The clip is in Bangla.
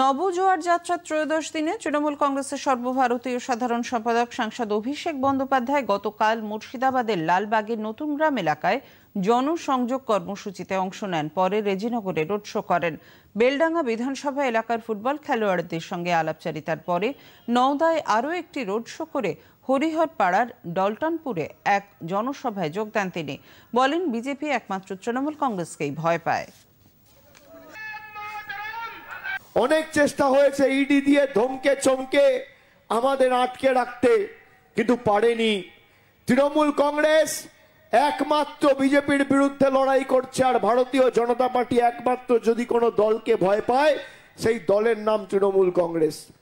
নবজোয়ার যাত্রার ত্রয়োদশ দিনে তৃণমূল কংগ্রেসের সর্বভারতীয় সাধারণ সম্পাদক সাংসদ অভিষেক বন্দ্যোপাধ্যায় গতকাল মুর্শিদাবাদের লালবাগের নতুন গ্রাম এলাকায় জনসংযোগ কর্মসূচিতে অংশ নেন পরে রেজিনগরে রোড শো করেন বেলডাঙ্গা বিধানসভা এলাকার ফুটবল খেলোয়াড়দের সঙ্গে আলাপচারিতার পরে নওদায় আরও একটি রোড শো করে হরিহরপাড়ার ডলটনপুরে এক জনসভায় যোগদান তিনি বলেন বিজেপি একমাত্র তৃণমূল কংগ্রেসকেই ভয় পায় অনেক চেষ্টা হয়েছে ইডি দিয়ে ধমকে চমকে আমাদের আটকে রাখতে কিন্তু পারেনি তৃণমূল কংগ্রেস একমাত্র বিজেপির বিরুদ্ধে লড়াই করছে আর ভারতীয় জনতা পার্টি একমাত্র যদি কোনো দলকে ভয় পায় সেই দলের নাম তৃণমূল কংগ্রেস